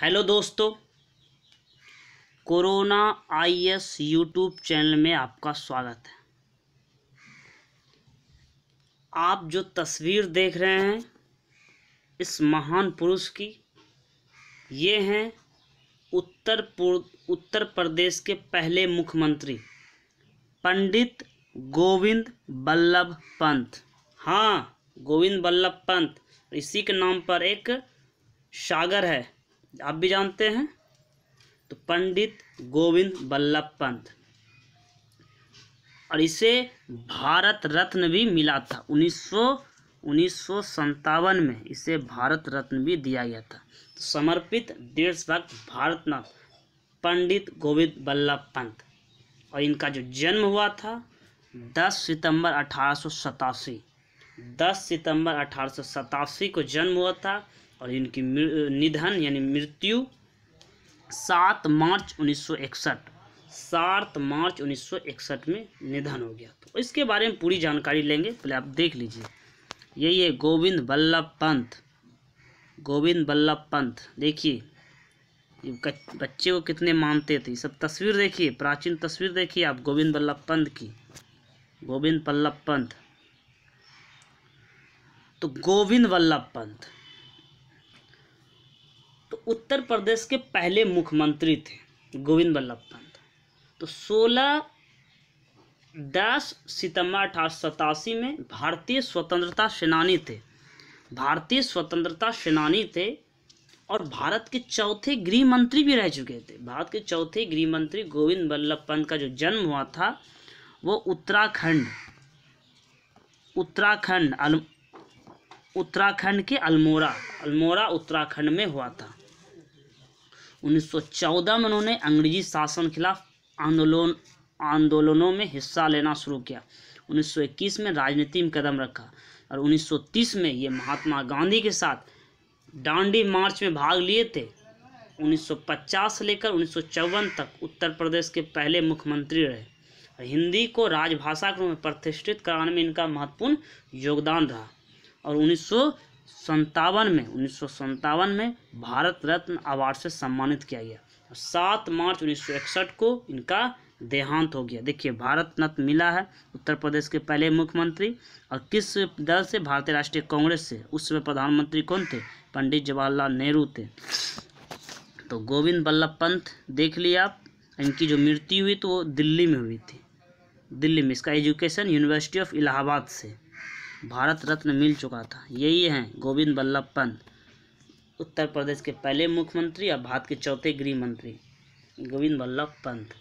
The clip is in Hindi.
हेलो दोस्तों कोरोना एस यूट्यूब चैनल में आपका स्वागत है आप जो तस्वीर देख रहे हैं इस महान पुरुष की ये हैं उत्तर पूर्व उत्तर प्रदेश के पहले मुख्यमंत्री पंडित गोविंद बल्लभ पंत हाँ गोविंद बल्लभ पंत इसी के नाम पर एक सागर है आप भी जानते हैं तो पंडित गोविंद बल्लभ पंत और इसे भारत रत्न भी मिला था उन्नीस उन्नीस में इसे भारत रत्न भी दिया गया था तो समर्पित देशभक्त नाथ पंडित गोविंद बल्लभ पंत और इनका जो जन्म हुआ था 10 सितंबर अठारह 10 सितंबर अठारह को जन्म हुआ था और इनकी निधन यानी मृत्यु सात मार्च उन्नीस सात मार्च उन्नीस में निधन हो गया तो इसके बारे में पूरी जानकारी लेंगे पहले आप देख लीजिए यही है गोविंद बल्लभ पंत गोविंद बल्लभ पंत देखिए बच्चे को कितने मानते थे सब तस्वीर देखिए प्राचीन तस्वीर देखिए आप गोविंद बल्लभ पंत की गोविंद बल्लभ पंत तो गोविंद बल्लभ पंत उत्तर प्रदेश के पहले मुख्यमंत्री थे गोविंद वल्लभ पंत तो 16 दस सितंबर अठारह सतासी में भारतीय स्वतंत्रता सेनानी थे भारतीय स्वतंत्रता सेनानी थे और भारत के चौथे गृह मंत्री भी रह चुके थे भारत के चौथे गृह मंत्री गोविंद वल्लभ पंत का जो जन्म हुआ था वो उत्तराखंड उत्तराखंड अल उत्तराखंड के अल्मोड़ा अल्मोड़ा उत्तराखंड में हुआ था 1914 में उन्होंने अंग्रेजी शासन खिलाफ आंदोलन आंदोलनों में हिस्सा लेना शुरू किया 1921 में राजनीति में कदम रखा और 1930 में ये महात्मा गांधी के साथ डांडी मार्च में भाग लिए थे 1950 से लेकर उन्नीस तक उत्तर प्रदेश के पहले मुख्यमंत्री रहे हिंदी को राजभाषा के रूप में प्रतिष्ठित कराने में इनका महत्वपूर्ण योगदान रहा और उन्नीस संतावन में उन्नीस में भारत रत्न अवार्ड से सम्मानित किया गया सात मार्च उन्नीस को इनका देहांत हो गया देखिए भारत रत्न मिला है उत्तर प्रदेश के पहले मुख्यमंत्री और किस दल से भारतीय राष्ट्रीय कांग्रेस से उस समय प्रधानमंत्री कौन थे पंडित जवाहरलाल नेहरू थे तो गोविंद बल्लभ पंत देख लिया आप इनकी जो मृत्यु हुई तो वो दिल्ली में हुई थी दिल्ली में इसका एजुकेशन यूनिवर्सिटी ऑफ इलाहाबाद से भारत रत्न मिल चुका था यही हैं गोविंद बल्लभ पंत उत्तर प्रदेश के पहले मुख्यमंत्री और भारत के चौथे गृह मंत्री गोविंद बल्लभ पंत